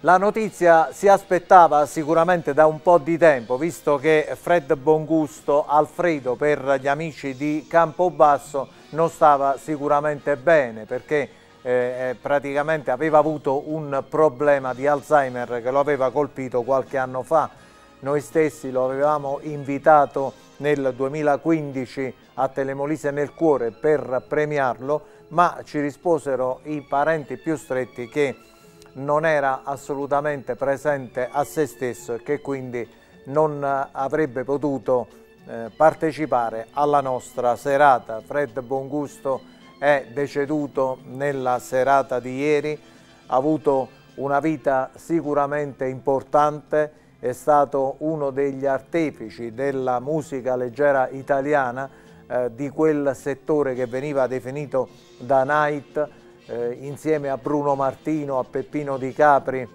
La notizia si aspettava sicuramente da un po' di tempo, visto che Fred Bongusto, Alfredo per gli amici di Campobasso, non stava sicuramente bene perché eh, eh, praticamente aveva avuto un problema di Alzheimer che lo aveva colpito qualche anno fa. Noi stessi lo avevamo invitato nel 2015 a Telemolise nel cuore per premiarlo, ma ci risposero i parenti più stretti che non era assolutamente presente a se stesso e che quindi non eh, avrebbe potuto eh, partecipare alla nostra serata. Fred Bongusto è deceduto nella serata di ieri, ha avuto una vita sicuramente importante, è stato uno degli artefici della musica leggera italiana eh, di quel settore che veniva definito da Night eh, insieme a Bruno Martino, a Peppino Di Capri,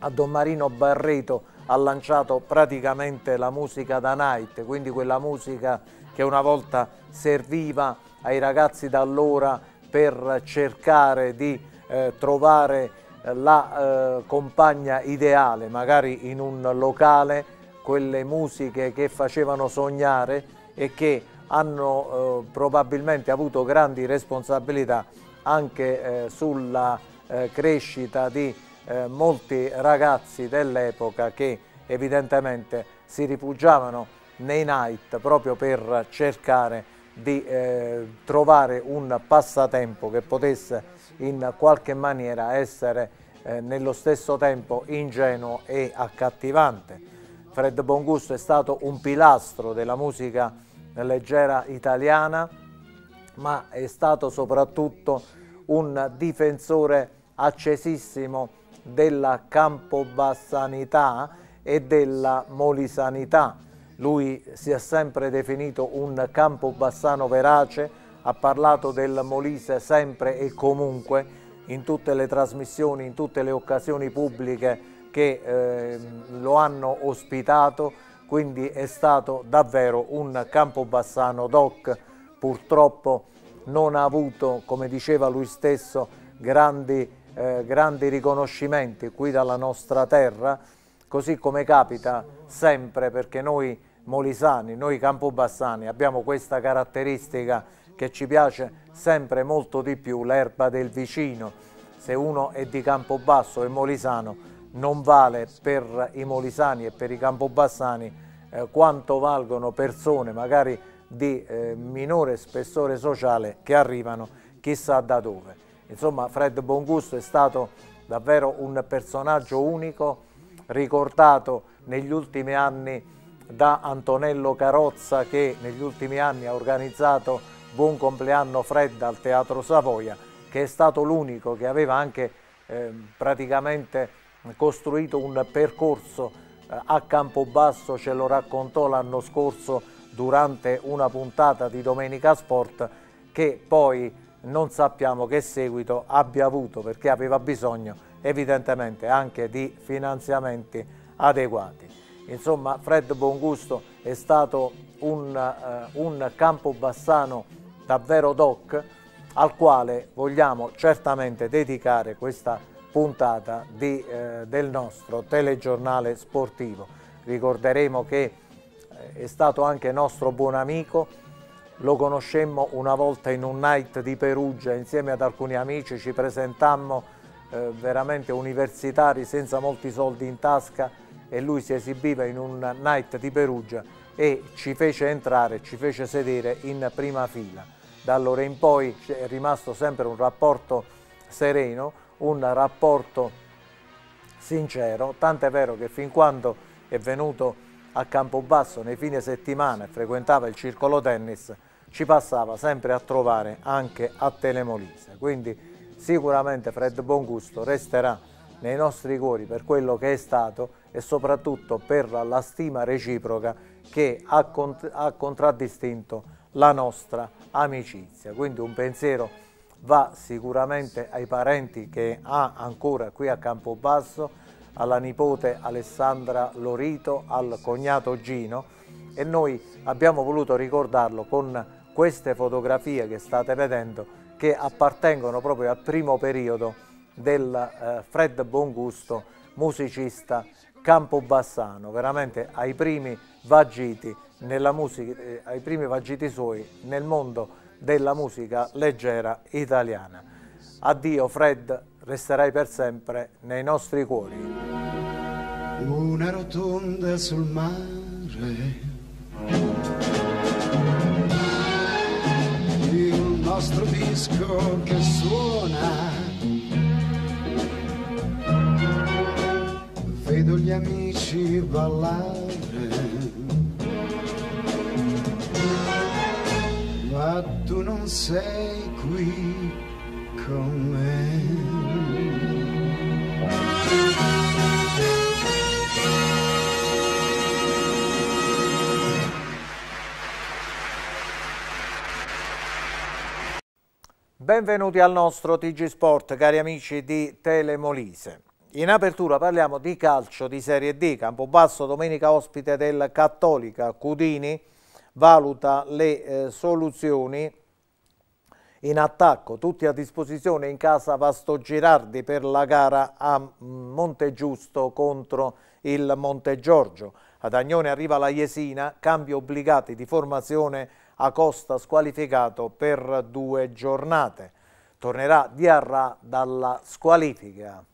a Don Marino Barreto ha lanciato praticamente la musica da night, quindi quella musica che una volta serviva ai ragazzi da allora per cercare di eh, trovare eh, la eh, compagna ideale, magari in un locale, quelle musiche che facevano sognare e che hanno eh, probabilmente avuto grandi responsabilità anche eh, sulla eh, crescita di eh, molti ragazzi dell'epoca che evidentemente si rifugiavano nei night proprio per cercare di eh, trovare un passatempo che potesse in qualche maniera essere eh, nello stesso tempo ingenuo e accattivante. Fred Bongusto è stato un pilastro della musica leggera italiana, ma è stato soprattutto un difensore accesissimo della Campobassanità e della Molisanità. Lui si è sempre definito un campobassano verace, ha parlato del Molise sempre e comunque, in tutte le trasmissioni, in tutte le occasioni pubbliche che eh, lo hanno ospitato, quindi è stato davvero un campobassano doc. Purtroppo non ha avuto, come diceva lui stesso, grandi eh, grandi riconoscimenti qui dalla nostra terra, così come capita sempre perché noi molisani, noi campobassani abbiamo questa caratteristica che ci piace sempre molto di più, l'erba del vicino. Se uno è di Campobasso e molisano non vale per i molisani e per i campobassani eh, quanto valgono persone magari di eh, minore spessore sociale che arrivano chissà da dove. Insomma Fred Bongusto è stato davvero un personaggio unico ricordato negli ultimi anni da Antonello Carozza che negli ultimi anni ha organizzato Buon compleanno Fred al Teatro Savoia che è stato l'unico che aveva anche eh, praticamente costruito un percorso eh, a Campobasso, ce lo raccontò l'anno scorso durante una puntata di Domenica Sport che poi non sappiamo che seguito abbia avuto perché aveva bisogno evidentemente anche di finanziamenti adeguati. Insomma Fred Bongusto è stato un, eh, un campobassano davvero doc al quale vogliamo certamente dedicare questa puntata di, eh, del nostro telegiornale sportivo. Ricorderemo che eh, è stato anche nostro buon amico, lo conoscemmo una volta in un night di Perugia insieme ad alcuni amici, ci presentammo eh, veramente universitari senza molti soldi in tasca e lui si esibiva in un night di Perugia e ci fece entrare, ci fece sedere in prima fila. Da allora in poi è rimasto sempre un rapporto sereno, un rapporto sincero, tant'è vero che fin quando è venuto a Campobasso nei fine settimana e frequentava il circolo tennis, ci passava sempre a trovare anche a Telemolise. Quindi sicuramente Fred Bongusto resterà nei nostri cuori per quello che è stato e soprattutto per la stima reciproca che ha, cont ha contraddistinto la nostra amicizia. Quindi un pensiero va sicuramente ai parenti che ha ancora qui a Campobasso alla nipote Alessandra Lorito, al cognato Gino e noi abbiamo voluto ricordarlo con queste fotografie che state vedendo che appartengono proprio al primo periodo del eh, Fred Bongusto, musicista campobassano, veramente ai primi vagiti, musica, eh, ai primi vagiti suoi nel mondo della musica leggera italiana. Addio Fred resterai per sempre nei nostri cuori. Una rotonda sul mare. Il nostro disco che suona. Vedo gli amici ballare. ma tu non sei qui Benvenuti al nostro TG Sport, cari amici di Telemolise. In apertura parliamo di calcio di Serie D, Campobasso domenica ospite del Cattolica, Cudini valuta le eh, soluzioni in attacco, tutti a disposizione in casa Vasto Girardi per la gara a Montegiusto contro il Monte Giorgio. Ad Agnone arriva la Jesina, cambi obbligati di formazione a Costa squalificato per due giornate. Tornerà Diarra dalla squalifica.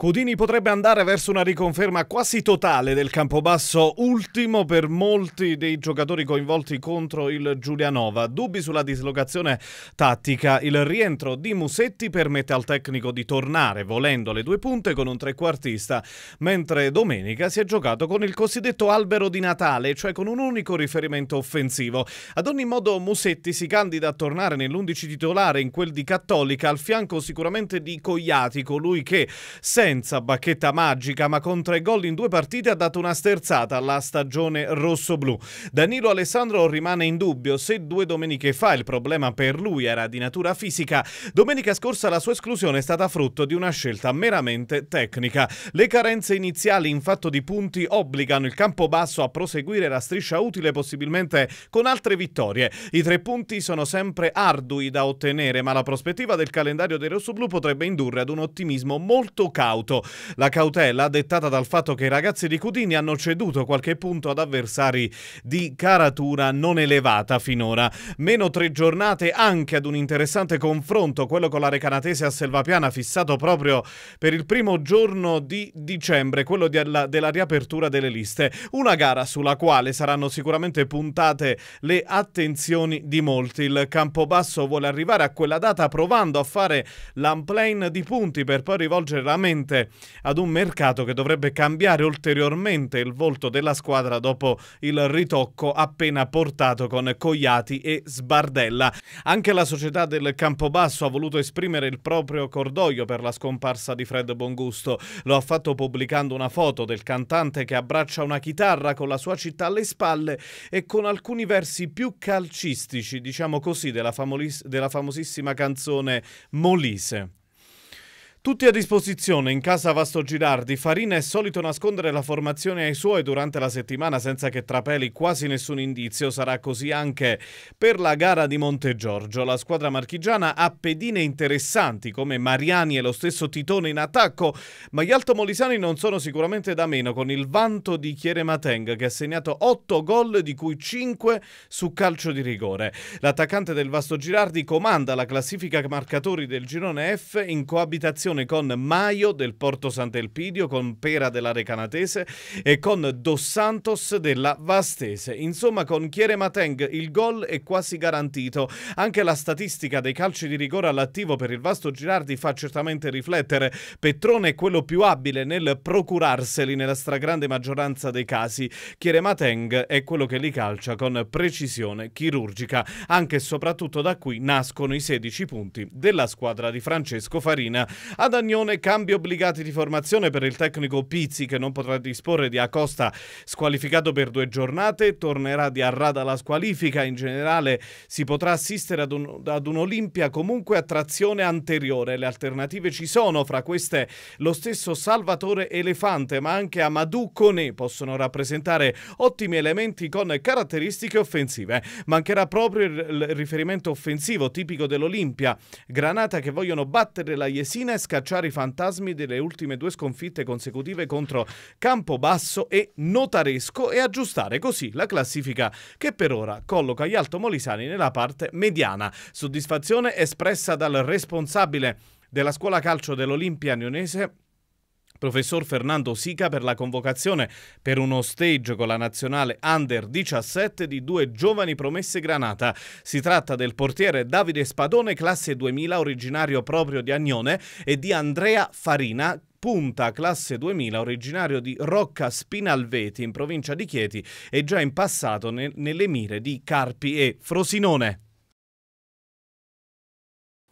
Cudini potrebbe andare verso una riconferma quasi totale del Campobasso, ultimo per molti dei giocatori coinvolti contro il Giulianova. Dubbi sulla dislocazione tattica, il rientro di Musetti permette al tecnico di tornare volendo le due punte con un trequartista, mentre domenica si è giocato con il cosiddetto albero di Natale, cioè con un unico riferimento offensivo. Ad ogni modo Musetti si candida a tornare nell'undici titolare in quel di Cattolica, al fianco sicuramente di Cogliati, colui che sempre senza bacchetta magica, ma con tre gol in due partite ha dato una sterzata alla stagione rossoblù. Danilo Alessandro rimane in dubbio se due domeniche fa il problema per lui era di natura fisica. Domenica scorsa la sua esclusione è stata frutto di una scelta meramente tecnica. Le carenze iniziali in fatto di punti obbligano il campo basso a proseguire la striscia utile possibilmente con altre vittorie. I tre punti sono sempre ardui da ottenere, ma la prospettiva del calendario dei rossoblù potrebbe indurre ad un ottimismo molto cauto auto. La cautela dettata dal fatto che i ragazzi di Cudini hanno ceduto qualche punto ad avversari di caratura non elevata finora. Meno tre giornate anche ad un interessante confronto, quello con la Recanatese a Selvapiana fissato proprio per il primo giorno di dicembre, quello della, della riapertura delle liste. Una gara sulla quale saranno sicuramente puntate le attenzioni di molti. Il Campobasso vuole arrivare a quella data provando a fare l'unplane di punti per poi rivolgere la mente fronte ad un mercato che dovrebbe cambiare ulteriormente il volto della squadra dopo il ritocco appena portato con Cogliati e Sbardella. Anche la società del Campobasso ha voluto esprimere il proprio cordoglio per la scomparsa di Fred Bongusto. Lo ha fatto pubblicando una foto del cantante che abbraccia una chitarra con la sua città alle spalle e con alcuni versi più calcistici, diciamo così, della, della famosissima canzone Molise. Tutti a disposizione in casa Vasto Girardi, Farina è solito nascondere la formazione ai suoi durante la settimana senza che trapeli quasi nessun indizio, sarà così anche per la gara di Monte Giorgio. La squadra marchigiana ha pedine interessanti come Mariani e lo stesso Titone in attacco, ma gli altomolisani non sono sicuramente da meno con il vanto di Chiere Mateng che ha segnato 8 gol di cui 5 su calcio di rigore. L'attaccante del Vasto Girardi comanda la classifica marcatori del girone F in coabitazione conversazione con Maio del Porto Sant'Elpidio, con Pera della Recanatese e con Dos Santos della Vastese. Insomma, con Chiere Mateng il gol è quasi garantito. Anche la statistica dei calci di rigore all'attivo per il vasto Girardi fa certamente riflettere. Petrone è quello più abile nel procurarseli nella stragrande maggioranza dei casi. Chiere Mateng è quello che li calcia con precisione chirurgica. Anche e soprattutto da qui nascono i 16 punti della squadra di Francesco Farina. Ad ad Agnone cambi obbligati di formazione per il tecnico Pizzi che non potrà disporre di Acosta squalificato per due giornate, tornerà di Arrada la squalifica, in generale si potrà assistere ad, un, ad un'Olimpia comunque a trazione anteriore, le alternative ci sono, fra queste lo stesso Salvatore Elefante ma anche Amadou Kone possono rappresentare ottimi elementi con caratteristiche offensive, mancherà proprio il riferimento offensivo tipico dell'Olimpia, Granata che vogliono battere la Yesina e scacciare i fantasmi delle ultime due sconfitte consecutive contro Campobasso e Notaresco e aggiustare così la classifica che per ora colloca gli altomolisani nella parte mediana. Soddisfazione espressa dal responsabile della scuola calcio dell'Olimpia Nionese professor Fernando Sica per la convocazione per uno stage con la nazionale Under 17 di due giovani promesse Granata. Si tratta del portiere Davide Spadone, classe 2000, originario proprio di Agnone, e di Andrea Farina, punta classe 2000 originario di Rocca Spinalveti in provincia di Chieti e già in passato nel, nelle mire di Carpi e Frosinone.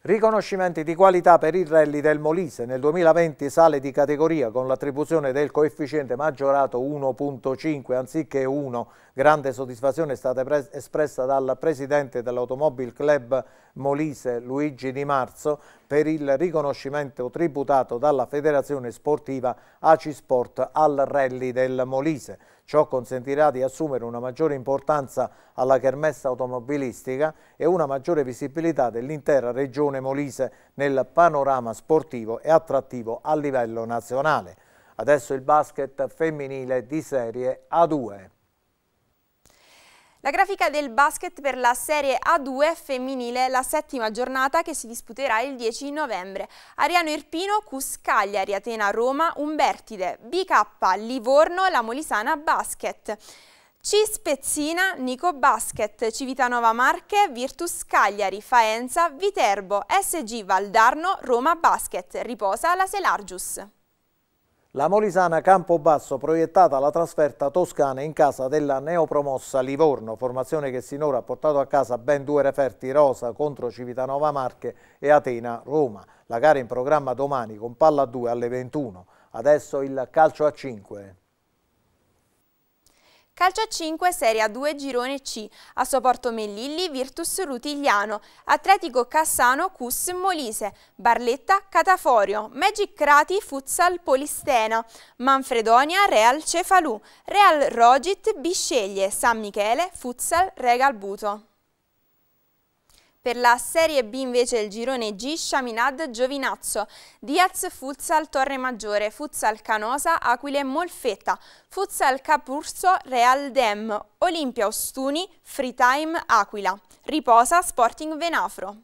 Riconoscimenti di qualità per il rally del Molise. Nel 2020 sale di categoria con l'attribuzione del coefficiente maggiorato 1.5 anziché 1. Grande soddisfazione è stata espressa dal presidente dell'Automobile Club Molise Luigi Di Marzo per il riconoscimento tributato dalla Federazione Sportiva AC Sport al rally del Molise. Ciò consentirà di assumere una maggiore importanza alla kermessa automobilistica e una maggiore visibilità dell'intera regione Molise nel panorama sportivo e attrattivo a livello nazionale. Adesso il basket femminile di serie A2. La grafica del basket per la Serie A2 femminile, la settima giornata che si disputerà il 10 novembre. Ariano Irpino, Cus Cagliari, Atena Roma, Umbertide, BK, Livorno, la Molisana Basket. C Spezzina, Nico Basket, Civitanova Marche, Virtus Cagliari, Faenza, Viterbo, SG Valdarno, Roma Basket, riposa la Selargius. La Molisana Campobasso proiettata alla trasferta toscana in casa della neopromossa Livorno, formazione che sinora ha portato a casa ben due referti rosa contro Civitanova Marche e Atena Roma. La gara in programma domani con palla 2 alle 21. Adesso il calcio a 5. Calcio 5 Serie A2 Girone C, a Soporto Mellilli, Virtus Rutigliano, Atletico Cassano, Cus Molise, Barletta Cataforio, Magic Crati Futsal Polistena, Manfredonia Real Cefalù, Real Rogit Bisceglie, San Michele Futsal Regal Buto. Per la Serie B invece il girone G, Sciaminad, Giovinazzo, Diaz, Futsal, Torre Maggiore, Futsal Canosa, Aquile, Molfetta, Futsal Capurso, Real Dem, Olimpia Ostuni, Free Time, Aquila, Riposa, Sporting Venafro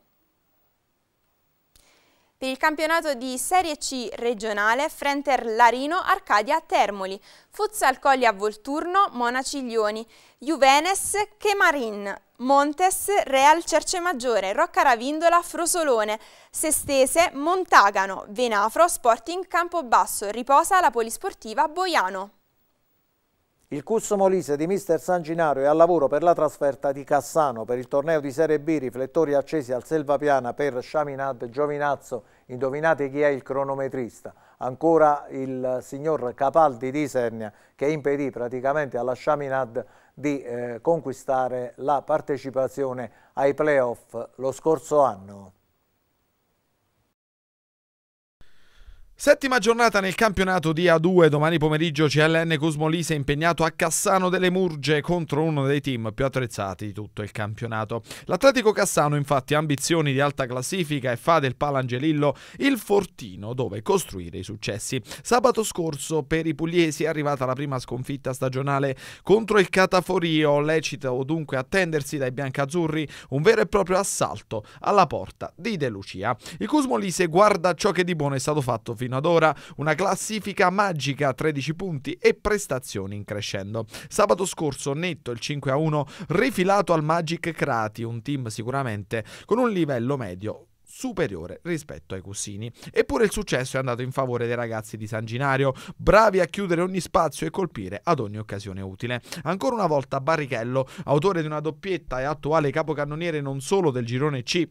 per il campionato di Serie C regionale Frenter Larino Arcadia Termoli, Futsal Colli a Volturno Monaciglioni, Juvenes Chemarin, Montes Real Cercemaggiore, Rocca Ravindola Frosolone, Sestese Montagano, Venafro Sporting Campobasso, riposa la polisportiva Boiano. Il Cusso Molise di mister San Ginario è al lavoro per la trasferta di Cassano. Per il torneo di Serie B, riflettori accesi al Selvapiana per Sciaminad Giovinazzo Indovinate chi è il cronometrista? Ancora il signor Capaldi di Isernia che impedì praticamente alla Chaminade di eh, conquistare la partecipazione ai playoff lo scorso anno. Settima giornata nel campionato di A2, domani pomeriggio CLN Cusmolise è impegnato a Cassano delle Murge contro uno dei team più attrezzati di tutto il campionato. L'Atletico Cassano infatti ha ambizioni di alta classifica e fa del Palangelillo il fortino dove costruire i successi. Sabato scorso per i pugliesi è arrivata la prima sconfitta stagionale contro il Cataforio, lecito dunque attendersi dai biancazzurri un vero e proprio assalto alla porta di De Lucia. Il Cosmolise guarda ciò che di buono è stato fatto fino fino ad ora, una classifica magica, 13 punti e prestazioni in crescendo. Sabato scorso netto il 5-1 rifilato al Magic Crati, un team sicuramente con un livello medio superiore rispetto ai Cussini. Eppure il successo è andato in favore dei ragazzi di San Ginario, bravi a chiudere ogni spazio e colpire ad ogni occasione utile. Ancora una volta Barrichello, autore di una doppietta e attuale capocannoniere non solo del girone C,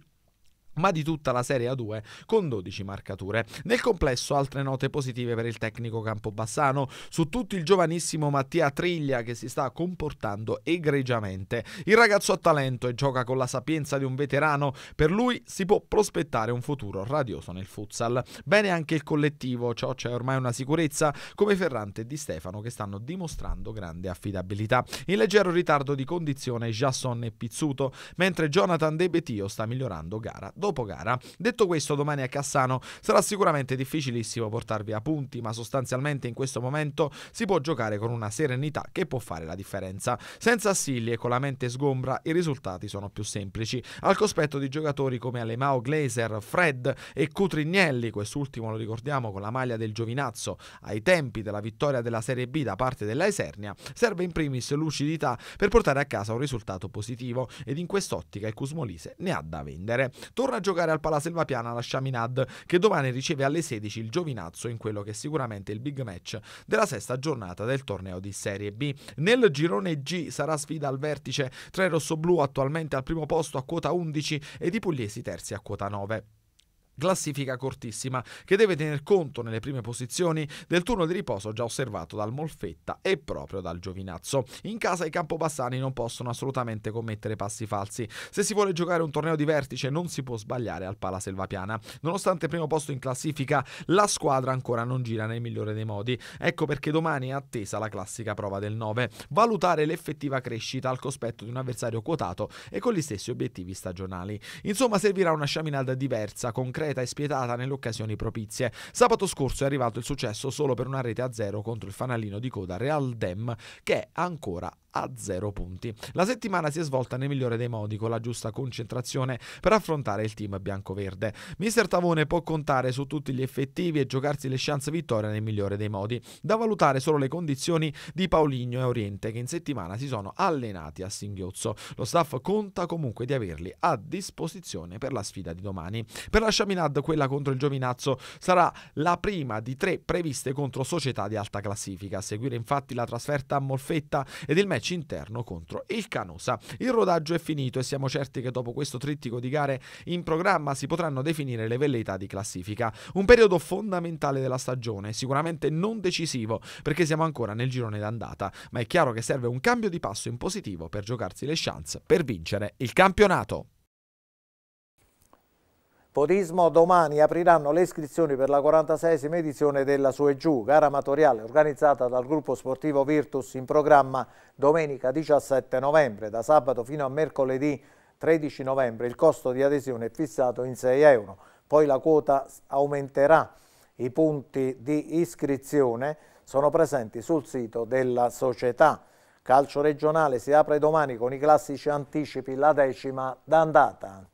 ma di tutta la Serie A2 con 12 marcature. Nel complesso altre note positive per il tecnico Campobassano, su tutto il giovanissimo Mattia Triglia che si sta comportando egregiamente. Il ragazzo ha talento e gioca con la sapienza di un veterano, per lui si può prospettare un futuro radioso nel futsal. Bene anche il collettivo, ciò c'è ormai una sicurezza, come Ferrante e Di Stefano che stanno dimostrando grande affidabilità. In leggero ritardo di condizione Jason e Pizzuto, mentre Jonathan De Betio sta migliorando gara dopo gara. Detto questo, domani a Cassano sarà sicuramente difficilissimo portarvi a punti, ma sostanzialmente in questo momento si può giocare con una serenità che può fare la differenza. Senza assilli e con la mente sgombra i risultati sono più semplici, al cospetto di giocatori come Alemao Glazer, Fred e Cutrignelli, quest'ultimo lo ricordiamo con la maglia del Giovinazzo, ai tempi della vittoria della Serie B da parte della Esernia, serve in primis lucidità per portare a casa un risultato positivo ed in quest'ottica il Cusmolise ne ha da vendere. Torna torna a giocare al Pala Palaselvapiana la Shaminad, che domani riceve alle 16 il Giovinazzo in quello che è sicuramente il big match della sesta giornata del torneo di Serie B. Nel girone G sarà sfida al vertice tra i rossoblù attualmente al primo posto a quota 11 ed i pugliesi terzi a quota 9 classifica cortissima che deve tener conto nelle prime posizioni del turno di riposo già osservato dal Molfetta e proprio dal Giovinazzo. In casa i campobassani non possono assolutamente commettere passi falsi. Se si vuole giocare un torneo di vertice non si può sbagliare al Pala Selvapiana. Nonostante il primo posto in classifica, la squadra ancora non gira nel migliore dei modi. Ecco perché domani è attesa la classica prova del 9, valutare l'effettiva crescita al cospetto di un avversario quotato e con gli stessi obiettivi stagionali. Insomma servirà una sciaminada diversa, concreta concreta e spietata nelle occasioni propizie. Sabato scorso è arrivato il successo solo per una rete a zero contro il fanalino di coda Real Dem che è ancora a 0 punti. La settimana si è svolta nel migliore dei modi con la giusta concentrazione per affrontare il team bianco-verde. Mister Tavone può contare su tutti gli effettivi e giocarsi le chance vittoria nel migliore dei modi. Da valutare solo le condizioni di Paulinho e Oriente che in settimana si sono allenati a singhiozzo. Lo staff conta comunque di averli a disposizione per la sfida di domani. Per la Chaminade quella contro il Giovinazzo sarà la prima di tre previste contro società di alta classifica. A seguire infatti la trasferta a Molfetta ed il match match interno contro il Canosa. Il rodaggio è finito e siamo certi che dopo questo trittico di gare in programma si potranno definire le velleità di classifica. Un periodo fondamentale della stagione, sicuramente non decisivo perché siamo ancora nel girone d'andata, ma è chiaro che serve un cambio di passo in positivo per giocarsi le chance per vincere il campionato. Podismo domani apriranno le iscrizioni per la 46esima edizione della Sue Giù, gara amatoriale organizzata dal gruppo sportivo Virtus in programma domenica 17 novembre, da sabato fino a mercoledì 13 novembre. Il costo di adesione è fissato in 6 euro, poi la quota aumenterà. I punti di iscrizione sono presenti sul sito della società. Calcio regionale si apre domani con i classici anticipi la decima d'andata.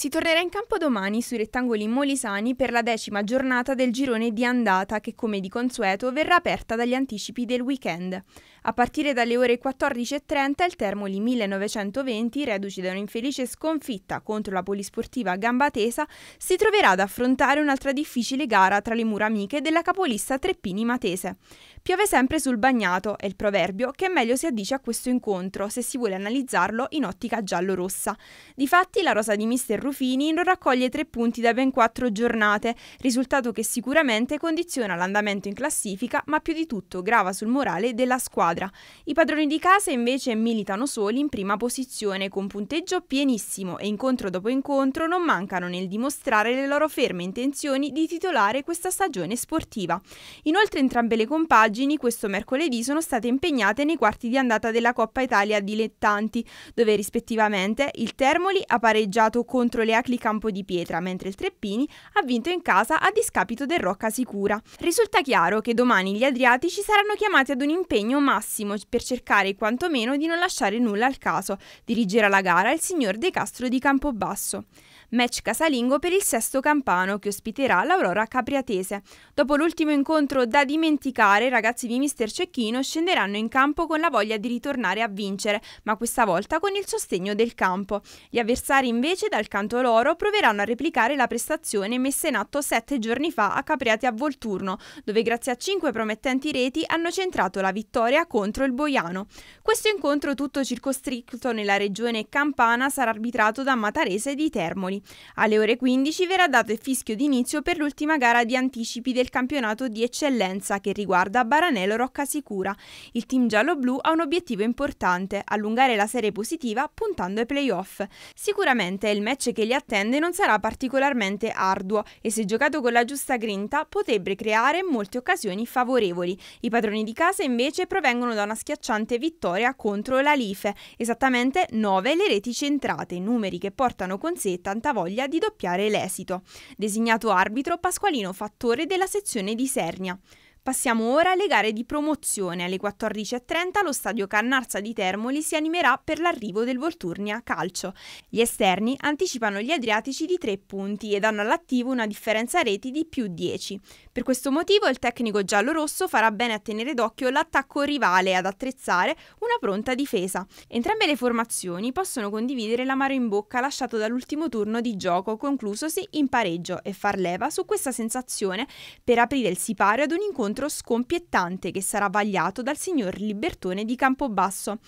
Si tornerà in campo domani sui rettangoli molisani per la decima giornata del girone di andata che come di consueto verrà aperta dagli anticipi del weekend. A partire dalle ore 14.30 il Termoli 1920, reduci da un'infelice sconfitta contro la polisportiva Gambatesa, si troverà ad affrontare un'altra difficile gara tra le mura amiche della capolista Treppini Matese. Piove sempre sul bagnato, è il proverbio che meglio si addice a questo incontro se si vuole analizzarlo in ottica giallo-rossa. Difatti la rosa di Mister Rubio Rufini non raccoglie tre punti da ben quattro giornate, risultato che sicuramente condiziona l'andamento in classifica, ma più di tutto grava sul morale della squadra. I padroni di casa invece militano soli in prima posizione, con punteggio pienissimo e incontro dopo incontro non mancano nel dimostrare le loro ferme intenzioni di titolare questa stagione sportiva. Inoltre entrambe le compagini questo mercoledì sono state impegnate nei quarti di andata della Coppa Italia Dilettanti, dove rispettivamente il Termoli ha pareggiato contro contro le Acli Campo di Pietra, mentre il Treppini ha vinto in casa a discapito del Rocca Sicura. Risulta chiaro che domani gli Adriatici saranno chiamati ad un impegno massimo per cercare quantomeno di non lasciare nulla al caso. Dirigerà la gara il signor De Castro di Campobasso match casalingo per il sesto campano che ospiterà l'Aurora Capriatese. Dopo l'ultimo incontro da dimenticare, i ragazzi di Mister Cecchino scenderanno in campo con la voglia di ritornare a vincere, ma questa volta con il sostegno del campo. Gli avversari invece dal canto loro proveranno a replicare la prestazione messa in atto sette giorni fa a Capriati a Volturno, dove grazie a cinque promettenti reti hanno centrato la vittoria contro il Boiano. Questo incontro tutto circoscritto nella regione campana sarà arbitrato da Matarese di Termoli. Alle ore 15 verrà dato il fischio d'inizio per l'ultima gara di anticipi del campionato di eccellenza che riguarda Baranello Roccasicura. Il team giallo-blu ha un obiettivo importante, allungare la serie positiva puntando ai playoff. Sicuramente il match che li attende non sarà particolarmente arduo e se giocato con la giusta grinta potrebbe creare molte occasioni favorevoli. I padroni di casa invece provengono da una schiacciante vittoria contro la Life, esattamente 9 le reti centrate, numeri che portano con sé tanta questa voglia di doppiare l'esito, designato arbitro Pasqualino Fattore della sezione di Sernia. Passiamo ora alle gare di promozione. Alle 14.30 lo stadio Cannarza di Termoli si animerà per l'arrivo del Volturnia Calcio. Gli esterni anticipano gli Adriatici di 3 punti e danno all'attivo una differenza reti di più 10. Per questo motivo il tecnico giallorosso farà bene a tenere d'occhio l'attacco rivale e ad attrezzare una pronta difesa. Entrambe le formazioni possono condividere l'amaro in bocca lasciato dall'ultimo turno di gioco conclusosi in pareggio e far leva su questa sensazione per aprire il sipario ad un incontro incontro scompiettante che sarà vagliato dal signor Libertone di Campobasso.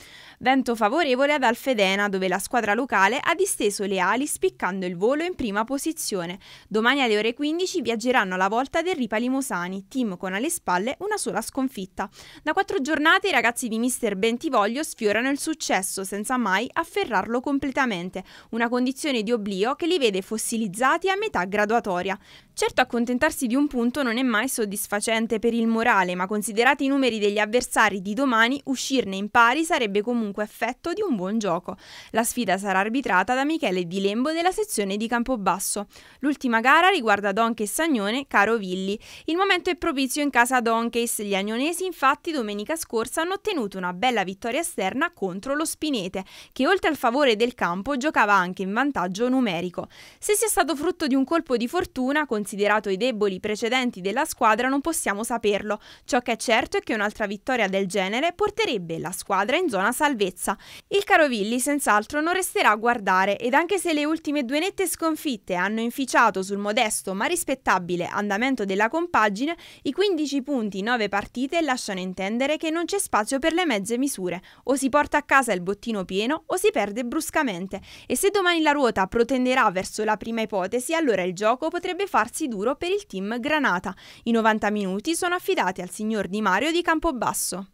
Vento favorevole ad Alfedena, dove la squadra locale ha disteso le ali spiccando il volo in prima posizione. Domani alle ore 15 viaggeranno alla volta del Ripa Limosani, team con alle spalle una sola sconfitta. Da quattro giornate i ragazzi di mister Bentivoglio sfiorano il successo senza mai afferrarlo completamente, una condizione di oblio che li vede fossilizzati a metà graduatoria. Certo accontentarsi di un punto non è mai soddisfacente per il morale, ma considerati i numeri degli avversari di domani, uscirne in pari sarebbe comunque effetto di un buon gioco. La sfida sarà arbitrata da Michele Di Lembo della sezione di Campobasso. L'ultima gara riguarda Donches Agnone, Caro Villi. Il momento è propizio in casa Donches. Gli agnonesi infatti domenica scorsa hanno ottenuto una bella vittoria esterna contro lo Spinete, che oltre al favore del campo giocava anche in vantaggio numerico. Se sia stato frutto di un colpo di fortuna, con Considerato i deboli precedenti della squadra non possiamo saperlo. Ciò che è certo è che un'altra vittoria del genere porterebbe la squadra in zona salvezza. Il Carovilli senz'altro non resterà a guardare ed anche se le ultime due nette sconfitte hanno inficiato sul modesto ma rispettabile andamento della compagine, i 15 punti in 9 partite lasciano intendere che non c'è spazio per le mezze misure. O si porta a casa il bottino pieno o si perde bruscamente. E se domani la ruota protenderà verso la prima ipotesi, allora il gioco potrebbe farsi darsi duro per il team Granata. I 90 minuti sono affidati al signor Di Mario di Campobasso.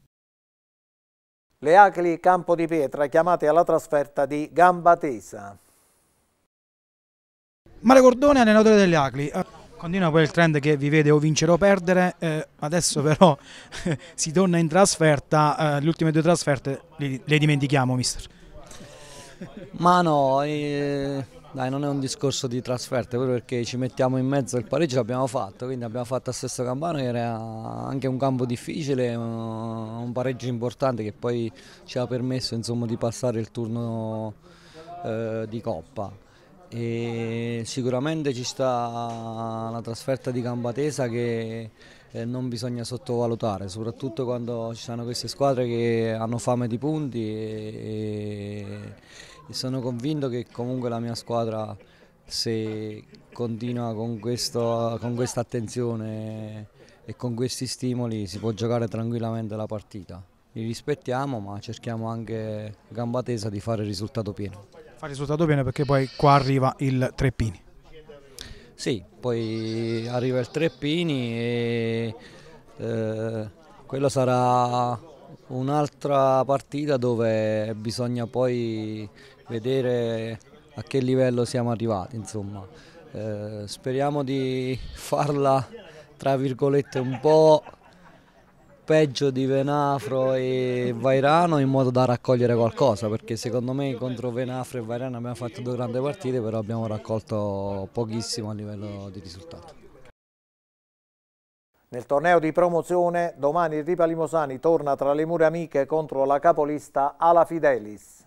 Le Acli Campo di Pietra chiamate alla trasferta di Gambatesa. Mario Cordone, allenatore delle Acli. Eh, continua poi il trend che vi vede o vincere o perdere, eh, adesso però si torna in trasferta, eh, le ultime due trasferte le, le dimentichiamo mister. Ma no, eh, dai, non è un discorso di trasferte, proprio perché ci mettiamo in mezzo il pareggio l'abbiamo fatto, quindi abbiamo fatto a Sesto Campano che era anche un campo difficile, un pareggio importante che poi ci ha permesso insomma, di passare il turno eh, di Coppa. E sicuramente ci sta la trasferta di Cambatesa che eh, non bisogna sottovalutare, soprattutto quando ci sono queste squadre che hanno fame di punti. E, e e sono convinto che comunque la mia squadra se continua con, questo, con questa attenzione e con questi stimoli si può giocare tranquillamente la partita. Li rispettiamo ma cerchiamo anche gamba tesa di fare il risultato pieno. Fare il risultato pieno perché poi qua arriva il Treppini. Sì, poi arriva il Treppini e eh, quella sarà un'altra partita dove bisogna poi vedere a che livello siamo arrivati. Insomma. Eh, speriamo di farla tra virgolette un po' peggio di Venafro e Vairano in modo da raccogliere qualcosa perché secondo me contro Venafro e Vairano abbiamo fatto due grandi partite però abbiamo raccolto pochissimo a livello di risultato. Nel torneo di promozione domani Ripa Limosani torna tra le mura amiche contro la capolista Ala Fidelis.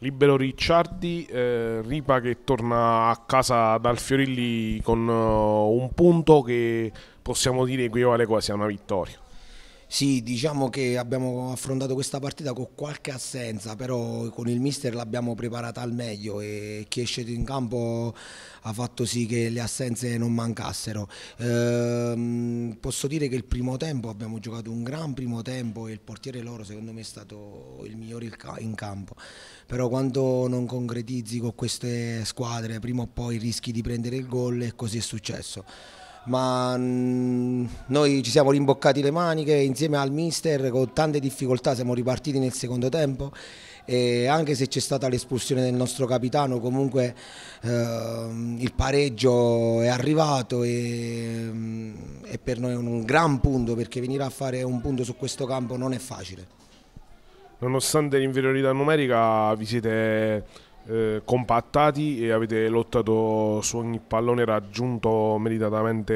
Libero Ricciardi, eh, Ripa che torna a casa dal Fiorilli con uh, un punto che possiamo dire equivale quasi a una vittoria. Sì, diciamo che abbiamo affrontato questa partita con qualche assenza, però con il mister l'abbiamo preparata al meglio e chi è sceso in campo ha fatto sì che le assenze non mancassero. Ehm, posso dire che il primo tempo abbiamo giocato un gran primo tempo e il portiere loro secondo me è stato il migliore in campo, però quando non concretizzi con queste squadre prima o poi rischi di prendere il gol e così è successo ma mm, noi ci siamo rimboccati le maniche insieme al mister con tante difficoltà siamo ripartiti nel secondo tempo e anche se c'è stata l'espulsione del nostro capitano comunque eh, il pareggio è arrivato e, e mm, per noi è un gran punto perché venire a fare un punto su questo campo non è facile. Nonostante l'inferiorità numerica vi siete eh, compattati e avete lottato su ogni pallone raggiunto meritatamente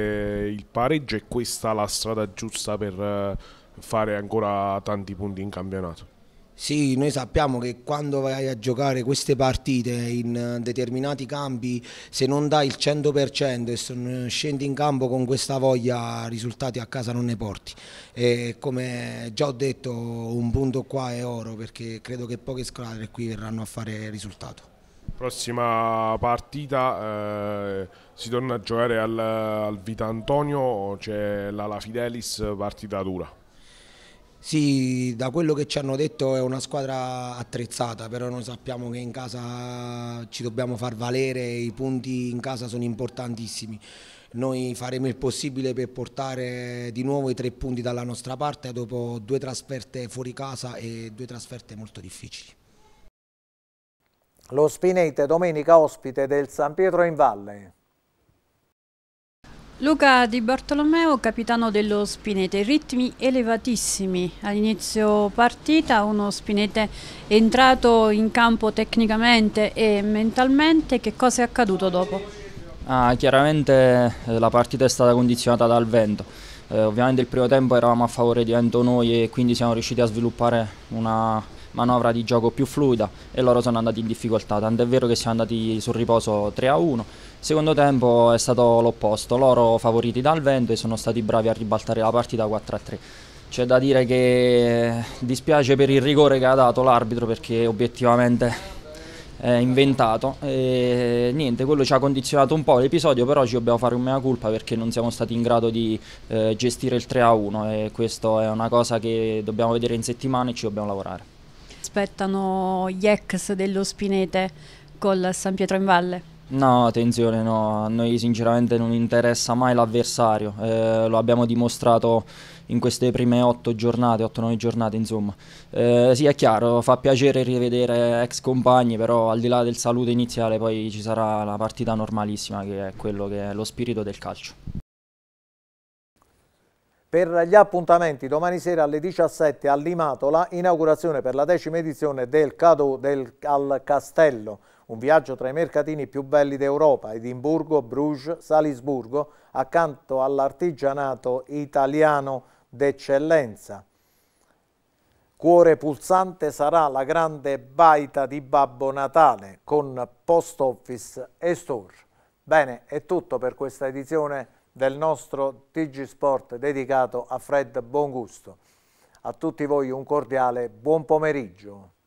il pareggio e questa è la strada giusta per eh, fare ancora tanti punti in campionato. Sì, noi sappiamo che quando vai a giocare queste partite in eh, determinati campi, se non dai il 100% e scendi in campo con questa voglia, risultati a casa non ne porti. E come già ho detto, un punto qua è oro perché credo che poche squadre qui verranno a fare risultato. Prossima partita eh, si torna a giocare al, al Vita Antonio, c'è cioè la Fidelis, partita dura. Sì, da quello che ci hanno detto è una squadra attrezzata, però noi sappiamo che in casa ci dobbiamo far valere, i punti in casa sono importantissimi. Noi faremo il possibile per portare di nuovo i tre punti dalla nostra parte dopo due trasferte fuori casa e due trasferte molto difficili. Lo Spinete domenica ospite del San Pietro in Valle. Luca Di Bartolomeo, capitano dello Spinete, ritmi elevatissimi. All'inizio partita uno Spinete entrato in campo tecnicamente e mentalmente, che cosa è accaduto dopo? Ah, chiaramente eh, la partita è stata condizionata dal vento. Eh, ovviamente il primo tempo eravamo a favore di vento noi e quindi siamo riusciti a sviluppare una, manovra di gioco più fluida e loro sono andati in difficoltà, tant'è vero che siamo andati sul riposo 3 a 1. Secondo tempo è stato l'opposto, loro favoriti dal vento e sono stati bravi a ribaltare la partita 4 a 3. C'è da dire che dispiace per il rigore che ha dato l'arbitro perché obiettivamente è inventato e niente, quello ci ha condizionato un po' l'episodio, però ci dobbiamo fare un mea culpa perché non siamo stati in grado di eh, gestire il 3 a 1 e questa è una cosa che dobbiamo vedere in settimana e ci dobbiamo lavorare aspettano gli ex dello Spinete col San Pietro in Valle? No, attenzione, no, a noi sinceramente non interessa mai l'avversario, eh, lo abbiamo dimostrato in queste prime otto giornate, otto nove giornate insomma. Eh, sì, è chiaro, fa piacere rivedere ex compagni, però al di là del saluto iniziale poi ci sarà la partita normalissima che è quello che è lo spirito del calcio. Per gli appuntamenti, domani sera alle 17 a Limatola, inaugurazione per la decima edizione del Cadò del, al Castello, un viaggio tra i mercatini più belli d'Europa, Edimburgo, Bruges, Salisburgo, accanto all'artigianato italiano d'eccellenza. Cuore pulsante sarà la grande baita di Babbo Natale con post office e store. Bene, è tutto per questa edizione del nostro TG Sport dedicato a Fred Bongusto. A tutti voi un cordiale buon pomeriggio.